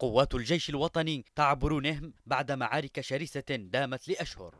قوات الجيش الوطني تعبر نهم بعد معارك شرسة دامت لأشهر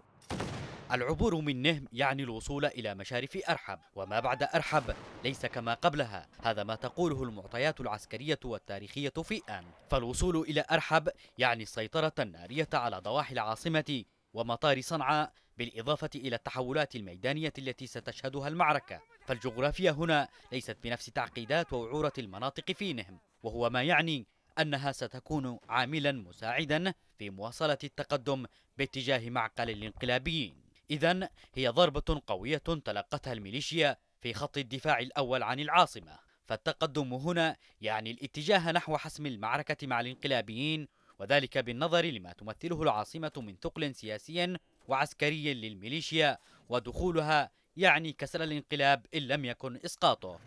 العبور من نهم يعني الوصول إلى مشارف أرحب وما بعد أرحب ليس كما قبلها هذا ما تقوله المعطيات العسكرية والتاريخية في آن فالوصول إلى أرحب يعني السيطرة النارية على ضواحي العاصمة ومطار صنعاء بالإضافة إلى التحولات الميدانية التي ستشهدها المعركة فالجغرافيا هنا ليست بنفس تعقيدات ووعورة المناطق في نهم وهو ما يعني أنها ستكون عاملا مساعدا في مواصلة التقدم باتجاه معقل الانقلابيين إذا هي ضربة قوية تلقتها الميليشيا في خط الدفاع الأول عن العاصمة فالتقدم هنا يعني الاتجاه نحو حسم المعركة مع الانقلابيين وذلك بالنظر لما تمثله العاصمة من ثقل سياسي وعسكري للميليشيا ودخولها يعني كسر الانقلاب إن لم يكن إسقاطه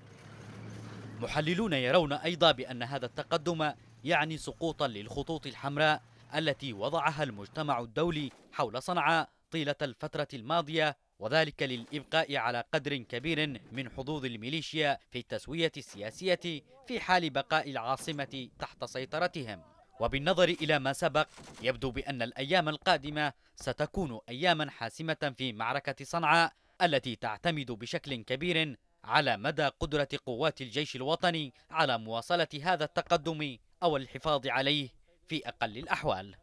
محللون يرون أيضا بأن هذا التقدم يعني سقوطا للخطوط الحمراء التي وضعها المجتمع الدولي حول صنعاء طيلة الفترة الماضية وذلك للإبقاء على قدر كبير من حظوظ الميليشيا في التسوية السياسية في حال بقاء العاصمة تحت سيطرتهم وبالنظر إلى ما سبق يبدو بأن الأيام القادمة ستكون أياما حاسمة في معركة صنعاء التي تعتمد بشكل كبير على مدى قدرة قوات الجيش الوطني على مواصلة هذا التقدم أو الحفاظ عليه في أقل الأحوال